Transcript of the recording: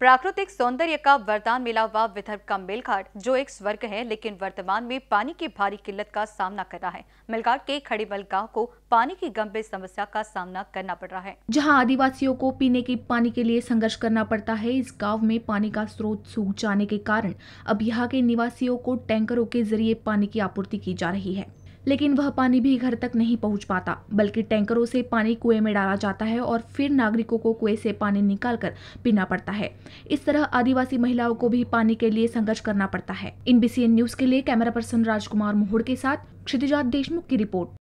प्राकृतिक सौंदर्य का वरदान मिला हुआ विदर्भ का मेलघाट जो एक स्वर्ग है लेकिन वर्तमान में पानी की भारी किल्लत का सामना कर रहा है मेलघाट के खड़ीबल गांव को पानी की गंभीर समस्या का सामना करना पड़ रहा है जहां आदिवासियों को पीने के पानी के लिए संघर्ष करना पड़ता है इस गांव में पानी का स्रोत सूख जाने के कारण अब यहाँ के निवासियों को टैंकरों के जरिए पानी की आपूर्ति की जा रही है लेकिन वह पानी भी घर तक नहीं पहुंच पाता बल्कि टैंकरों से पानी कुएं में डाला जाता है और फिर नागरिकों को कुएं से पानी निकालकर पीना पड़ता है इस तरह आदिवासी महिलाओं को भी पानी के लिए संघर्ष करना पड़ता है इन बीसीएन न्यूज के लिए कैमरा पर्सन राजकुमार मोहड़ के साथ क्षितिजात देशमुख की रिपोर्ट